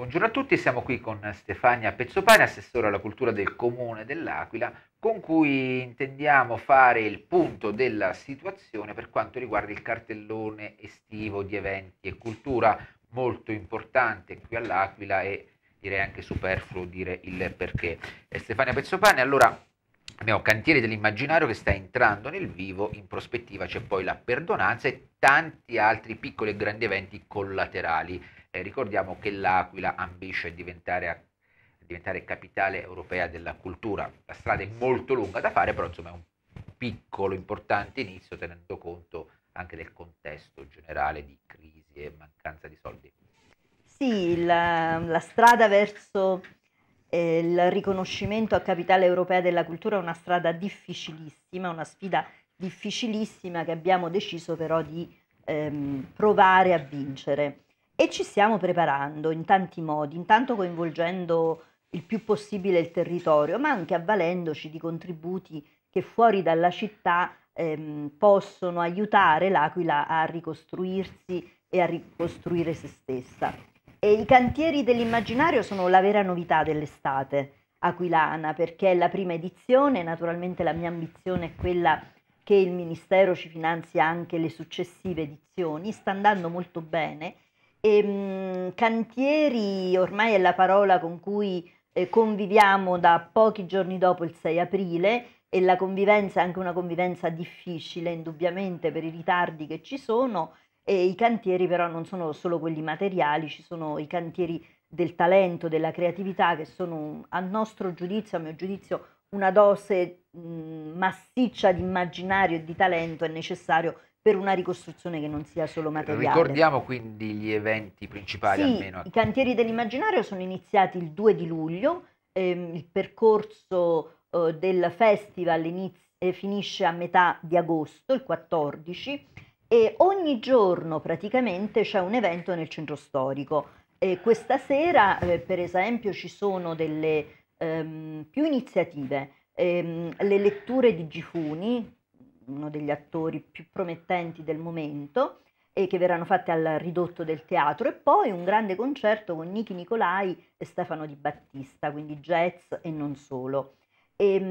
Buongiorno a tutti, siamo qui con Stefania Pezzopani, assessore alla cultura del comune dell'Aquila, con cui intendiamo fare il punto della situazione per quanto riguarda il cartellone estivo di eventi e cultura, molto importante qui all'Aquila e direi anche superfluo dire il perché. E eh, Stefania Pezzopani, allora abbiamo Cantieri dell'immaginario che sta entrando nel vivo, in prospettiva c'è poi la perdonanza e tanti altri piccoli e grandi eventi collaterali. Eh, ricordiamo che l'Aquila ambisce a diventare, a diventare, capitale europea della cultura. La strada è molto lunga da fare, però insomma è un piccolo, importante inizio tenendo conto anche del contesto generale di crisi e mancanza di soldi. Sì, la, la strada verso eh, il riconoscimento a capitale europea della cultura è una strada difficilissima, una sfida difficilissima che abbiamo deciso però di ehm, provare a vincere. E ci stiamo preparando in tanti modi, intanto coinvolgendo il più possibile il territorio, ma anche avvalendoci di contributi che fuori dalla città ehm, possono aiutare l'Aquila a ricostruirsi e a ricostruire se stessa. E I cantieri dell'immaginario sono la vera novità dell'estate aquilana perché è la prima edizione, naturalmente la mia ambizione è quella che il Ministero ci finanzia anche le successive edizioni, sta andando molto bene e, ehm, cantieri ormai è la parola con cui eh, conviviamo da pochi giorni dopo il 6 aprile e la convivenza è anche una convivenza difficile indubbiamente per i ritardi che ci sono e i cantieri però non sono solo quelli materiali, ci sono i cantieri del talento, della creatività che sono a nostro giudizio, a mio giudizio, una dose mh, massiccia di immaginario e di talento è necessario per una ricostruzione che non sia solo materiale. Ricordiamo quindi gli eventi principali sì, almeno. I cantieri dell'immaginario sono iniziati il 2 di luglio, ehm, il percorso eh, del festival inizia, eh, finisce a metà di agosto, il 14, e ogni giorno praticamente c'è un evento nel centro storico. E questa sera, eh, per esempio, ci sono delle ehm, più iniziative. Ehm, le letture di Gifuni, uno degli attori più promettenti del momento e che verranno fatte al ridotto del teatro e poi un grande concerto con Niki Nicolai e Stefano Di Battista, quindi jazz e non solo. E, ehm,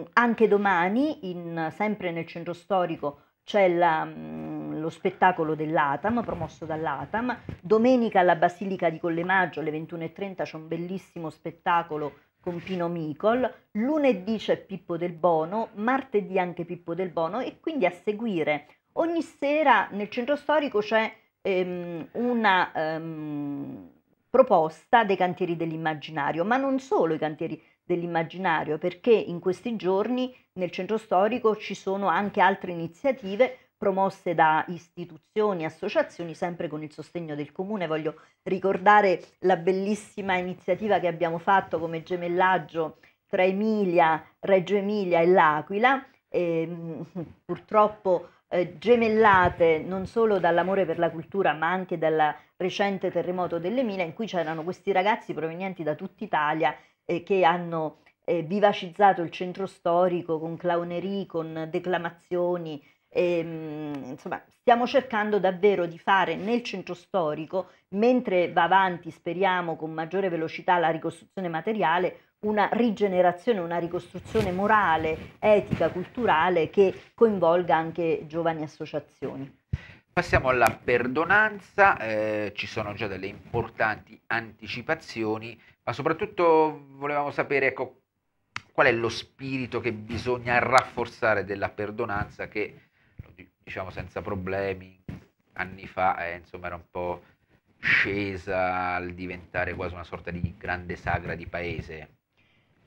mh, anche domani, in, sempre nel centro storico, c'è la, mh, mm, lo spettacolo dell'Atam, promosso dall'Atam. Domenica alla Basilica di Collemaggio alle 21.30 c'è un bellissimo spettacolo con Pino Micol, lunedì c'è Pippo del Bono, martedì anche Pippo del Bono e quindi a seguire. Ogni sera nel centro storico c'è ehm, una ehm, proposta dei cantieri dell'immaginario, ma non solo i cantieri dell'immaginario, perché in questi giorni nel centro storico ci sono anche altre iniziative promosse da istituzioni e associazioni, sempre con il sostegno del comune. Voglio ricordare la bellissima iniziativa che abbiamo fatto come gemellaggio tra Emilia, Reggio Emilia e L'Aquila, e, ehm, purtroppo eh, gemellate non solo dall'amore per la cultura, ma anche dal recente terremoto dell'Emilia, in cui c'erano questi ragazzi provenienti da tutta Italia eh, che hanno eh, vivacizzato il centro storico con clownerie, con declamazioni, e, ehm, insomma, stiamo cercando davvero di fare nel centro storico, mentre va avanti, speriamo, con maggiore velocità la ricostruzione materiale, una rigenerazione, una ricostruzione morale, etica, culturale che coinvolga anche giovani associazioni. Passiamo alla perdonanza, eh, ci sono già delle importanti anticipazioni, ma soprattutto volevamo sapere ecco, qual è lo spirito che bisogna rafforzare della perdonanza che diciamo senza problemi, anni fa eh, insomma era un po' scesa al diventare quasi una sorta di grande sagra di paese.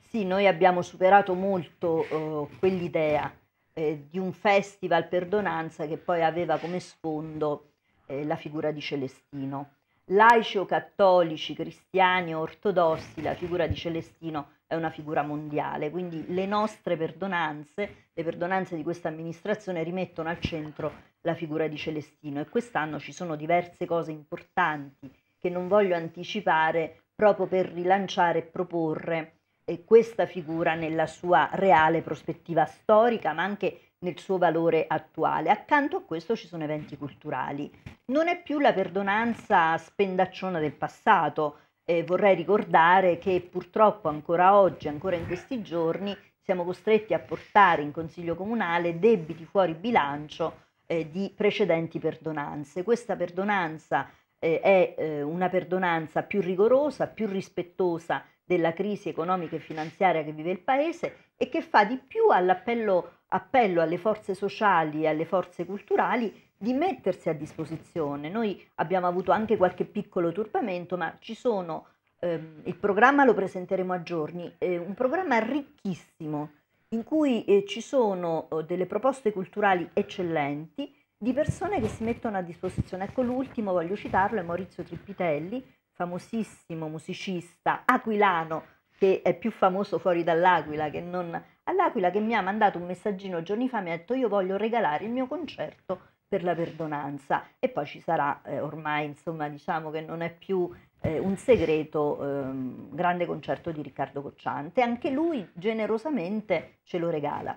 Sì, noi abbiamo superato molto eh, quell'idea eh, di un festival per donanza che poi aveva come sfondo eh, la figura di Celestino laici cattolici, cristiani o ortodossi, la figura di Celestino è una figura mondiale, quindi le nostre perdonanze, le perdonanze di questa amministrazione rimettono al centro la figura di Celestino e quest'anno ci sono diverse cose importanti che non voglio anticipare proprio per rilanciare e proporre eh, questa figura nella sua reale prospettiva storica, ma anche nel suo valore attuale. Accanto a questo ci sono eventi culturali. Non è più la perdonanza spendacciona del passato. Eh, vorrei ricordare che purtroppo ancora oggi, ancora in questi giorni, siamo costretti a portare in Consiglio Comunale debiti fuori bilancio eh, di precedenti perdonanze. Questa perdonanza eh, è eh, una perdonanza più rigorosa, più rispettosa della crisi economica e finanziaria che vive il Paese e che fa di più all'appello alle forze sociali e alle forze culturali di mettersi a disposizione. Noi abbiamo avuto anche qualche piccolo turbamento, ma ci sono, ehm, il programma lo presenteremo a giorni, eh, un programma ricchissimo in cui eh, ci sono eh, delle proposte culturali eccellenti di persone che si mettono a disposizione. Ecco l'ultimo, voglio citarlo, è Maurizio Trippitelli, famosissimo musicista aquilano, che è più famoso fuori dall'Aquila che non all'Aquila, che mi ha mandato un messaggino giorni fa, mi ha detto io voglio regalare il mio concerto per la perdonanza e poi ci sarà eh, ormai, insomma, diciamo che non è più eh, un segreto, ehm, grande concerto di Riccardo Cocciante, anche lui generosamente ce lo regala.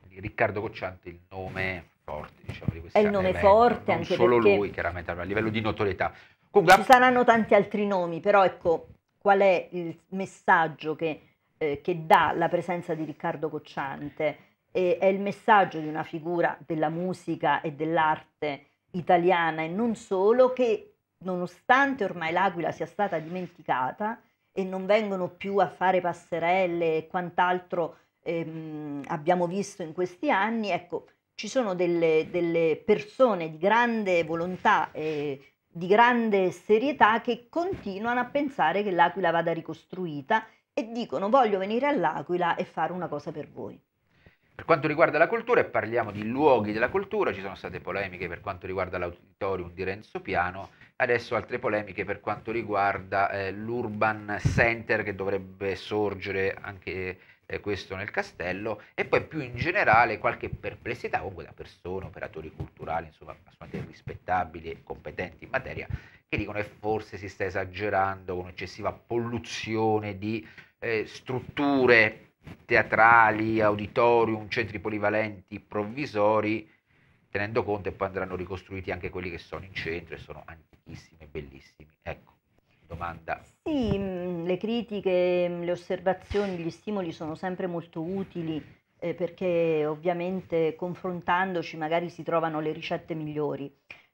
Quindi Riccardo Cocciante il nome forte, diciamo, di questo È il nome evento. forte, non anche solo perché... lui, chiaramente, a livello di notorietà. Ci saranno tanti altri nomi, però ecco qual è il messaggio che, eh, che dà la presenza di Riccardo Cocciante. E è il messaggio di una figura della musica e dell'arte italiana e non solo, che nonostante ormai l'Aquila sia stata dimenticata e non vengono più a fare passerelle e quant'altro ehm, abbiamo visto in questi anni, ecco, ci sono delle, delle persone di grande volontà e di grande serietà che continuano a pensare che l'Aquila vada ricostruita e dicono voglio venire all'Aquila e fare una cosa per voi. Per quanto riguarda la cultura, e parliamo di luoghi della cultura, ci sono state polemiche per quanto riguarda l'auditorium di Renzo Piano, adesso altre polemiche per quanto riguarda eh, l'urban center che dovrebbe sorgere anche eh, questo nel castello, e poi più in generale qualche perplessità comunque da persone, operatori culturali, insomma, assolutamente rispettabili e competenti in materia, che dicono che eh, forse si sta esagerando con un'eccessiva polluzione di eh, strutture teatrali, auditorium, centri polivalenti provvisori, tenendo conto che poi andranno ricostruiti anche quelli che sono in centro e sono antichissimi e bellissimi. Ecco domanda. Sì, mm, le critiche, mm, le osservazioni, gli stimoli sono sempre molto utili eh, perché ovviamente confrontandoci magari si trovano le ricette migliori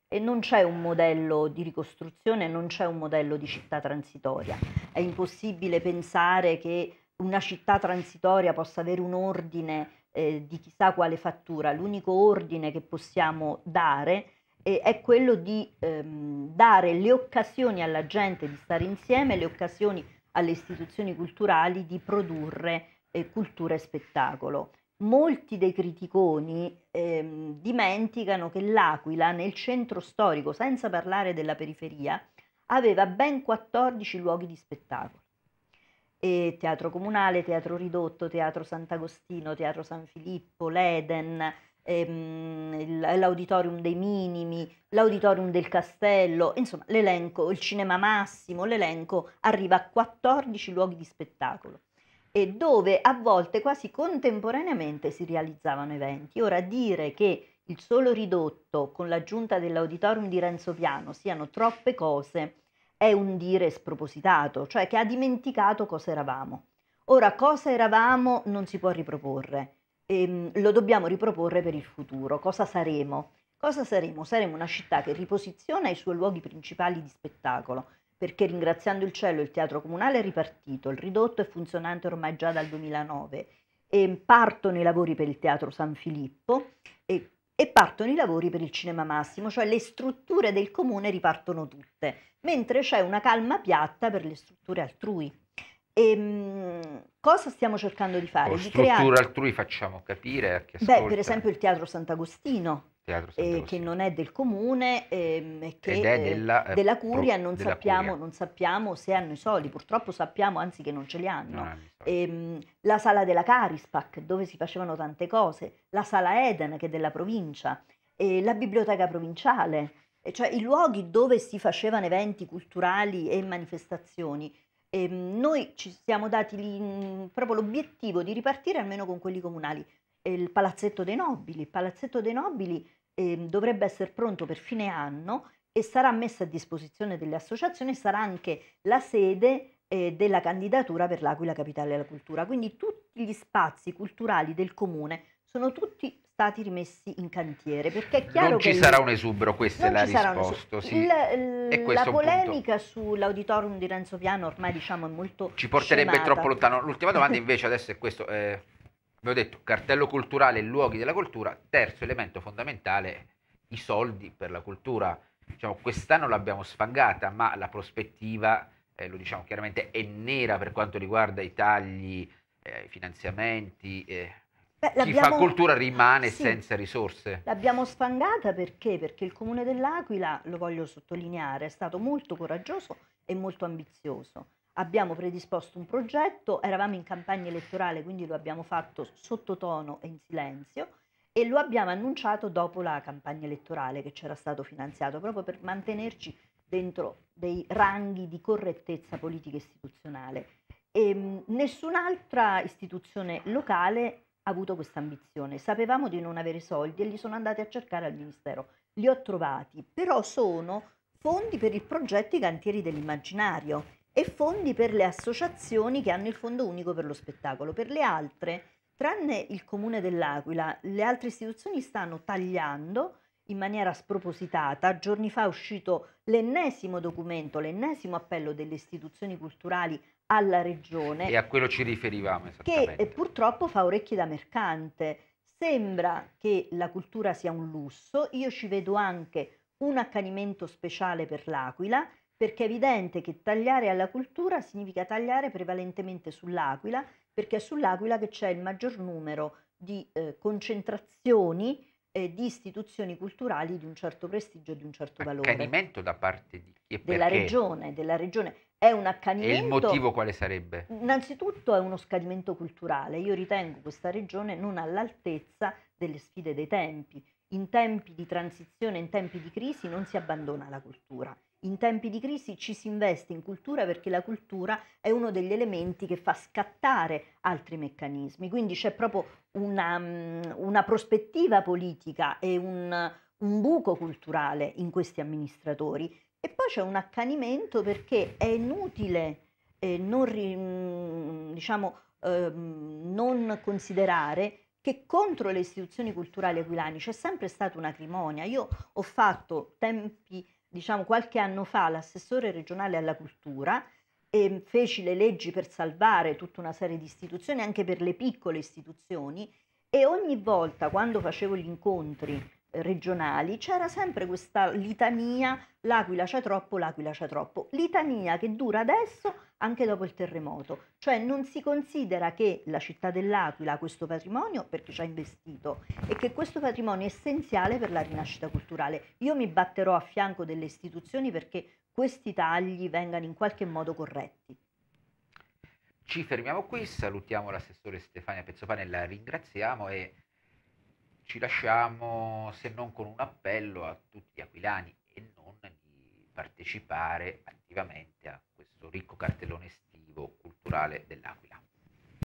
e non c'è un modello di ricostruzione, non c'è un modello di città transitoria. È impossibile pensare che una città transitoria possa avere un ordine eh, di chissà quale fattura. L'unico ordine che possiamo dare è eh, è quello di ehm, dare le occasioni alla gente di stare insieme, le occasioni alle istituzioni culturali di produrre eh, cultura e spettacolo. Molti dei criticoni ehm, dimenticano che l'Aquila nel centro storico, senza parlare della periferia, aveva ben 14 luoghi di spettacolo. E teatro Comunale, Teatro Ridotto, Teatro Sant'Agostino, Teatro San Filippo, l'Eden, ehm, l'auditorium dei minimi, l'auditorium del castello, insomma l'elenco, il cinema massimo, l'elenco arriva a 14 luoghi di spettacolo e dove a volte quasi contemporaneamente si realizzavano eventi. Ora dire che il solo ridotto con l'aggiunta dell'auditorium di Renzo Piano siano troppe cose è un dire spropositato, cioè che ha dimenticato cosa eravamo. Ora cosa eravamo non si può riproporre, ehm, lo dobbiamo riproporre per il futuro. Cosa saremo? Cosa saremo? Saremo una città che riposiziona i suoi luoghi principali di spettacolo, perché ringraziando il cielo il teatro comunale è ripartito, il ridotto è funzionante ormai già dal 2009, partono i lavori per il teatro San Filippo e, e partono i lavori per il cinema Massimo, cioè le strutture del comune ripartono tutte, mentre c'è una calma piatta per le strutture altrui. E, ehm, cosa stiamo cercando di fare? Con di struttura creare... altrui facciamo capire Beh, per esempio il Teatro Sant'Agostino. Eh, che non è del comune eh, che, ed è eh, della, eh, della Curia, non, della sappiamo, curia. non, sappiamo, se hanno i soldi, purtroppo sappiamo anzi che non ce li hanno. hanno eh, la sala della Carispac dove si facevano tante cose, la sala Eden che è della provincia, la biblioteca provinciale, cioè i luoghi dove si facevano eventi culturali e manifestazioni e ehm, noi ci siamo dati lì, mm, proprio l'obiettivo di ripartire almeno con quelli comunali. Il Palazzetto dei Nobili, il Palazzetto dei Nobili eh, dovrebbe essere pronto per fine anno e sarà messo a disposizione delle associazioni, sarà anche la sede eh, della candidatura per l'Aquila Capitale della Cultura. Quindi tutti gli spazi culturali del comune sono tutti stati rimessi in cantiere. Perché è chiaro non che ci sarà un esubero, questa è la risposta. Sì. Il, la polemica sull'auditorium di Renzo Piano ormai diciamo è molto... Ci porterebbe scemata. troppo lontano. L'ultima domanda invece adesso è questo. Eh, vi ho detto, cartello culturale luoghi della cultura. Terzo elemento fondamentale, i soldi per la cultura. Diciamo, quest'anno l'abbiamo sfangata, ma la prospettiva, eh, lo diciamo chiaramente, è nera per quanto riguarda i tagli, eh, i finanziamenti. Eh, Beh, Chi fa cultura rimane sì, senza risorse. L'abbiamo sfangata perché? Perché il Comune dell'Aquila, lo voglio sottolineare, è stato molto coraggioso e molto ambizioso. Abbiamo predisposto un progetto, eravamo in campagna elettorale, quindi lo abbiamo fatto sottotono e in silenzio e lo abbiamo annunciato dopo la campagna elettorale che c'era stato finanziato, proprio per mantenerci dentro dei ranghi di correttezza politica istituzionale. E, ehm, mh, nessun'altra istituzione locale avuto questa ambizione. Sapevamo di non avere soldi e li sono andati a cercare al Ministero. Li ho trovati, però sono fondi per il progetto I Cantieri dell'Immaginario e fondi per le associazioni che hanno il Fondo Unico per lo Spettacolo. Per le altre, tranne il Comune dell'Aquila, le altre istituzioni stanno tagliando in maniera spropositata. Giorni fa è uscito l'ennesimo documento, l'ennesimo appello delle istituzioni culturali alla regione. E a quello ci riferivamo. Che eh, purtroppo fa orecchie da mercante. Sembra che la cultura sia un lusso, io ci vedo anche un accanimento speciale per l'Aquila, perché è evidente che tagliare alla cultura significa tagliare prevalentemente sull'Aquila, perché è sull'Aquila che c'è il maggior numero di eh, concentrazioni eh, di istituzioni culturali di un certo prestigio e di un certo valore. Accanimento da parte di chi e della regione, della regione. È un accanimento. E il motivo quale sarebbe? Innanzitutto è uno scadimento culturale. Io ritengo questa regione non all'altezza delle sfide dei tempi. In tempi di transizione, in tempi di crisi non si abbandona la cultura. In tempi di crisi ci si investe in cultura perché la cultura è uno degli elementi che fa scattare altri meccanismi, quindi c'è proprio una, mm, una prospettiva politica e un, un buco culturale in questi amministratori e poi c'è un accanimento perché è inutile eh, non, mm, diciamo, ehm, non considerare che contro le istituzioni culturali aquilani c'è sempre stata una crimonia. Io ho fatto tempi diciamo qualche anno fa l'assessore regionale alla cultura e ehm, feci le leggi per salvare tutta una serie di istituzioni, anche per le piccole istituzioni, e ogni volta quando facevo gli incontri regionali c'era sempre questa litania l'aquila c'è troppo, l'aquila c'è troppo, litania che dura adesso anche dopo il terremoto, cioè non si considera che la città dell'Aquila ha questo patrimonio perché ci ha investito e che questo patrimonio è essenziale per la rinascita culturale. Io mi batterò a fianco delle istituzioni perché questi tagli vengano in qualche modo corretti. Ci fermiamo qui, salutiamo l'assessore Stefania Pezzopane, la ringraziamo e ci lasciamo se non con un appello a tutti gli aquilani e non di partecipare attivamente a questo ricco cartellone estivo culturale dell'Aquila.